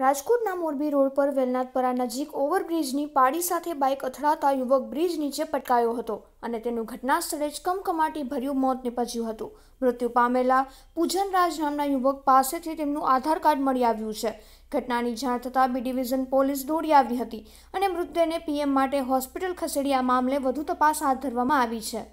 રાજકોટના મોરબી રોડ પર વેલનાથપરા નજીક ઓવરબ્રિજની પાડી સાથે બાઇક અથડાતા યુવક બ્રિજ નીચે પટકાયો હતો અને તેનું ઘટના સ્થળે જ કમકમાટી ભર્યું મોત નિપજ્યું હતું મૃત્યુ પામેલા પૂજનરાજ નામના યુવક પાસેથી તેમનું આધાર કાર્ડ મળી આવ્યું છે ઘટનાની જાણ થતાં બી ડિવિઝન પોલીસ દોડી આવી હતી અને મૃતદેહને પીએમ માટે હોસ્પિટલ ખસેડી આ મામલે વધુ તપાસ હાથ ધરવામાં આવી છે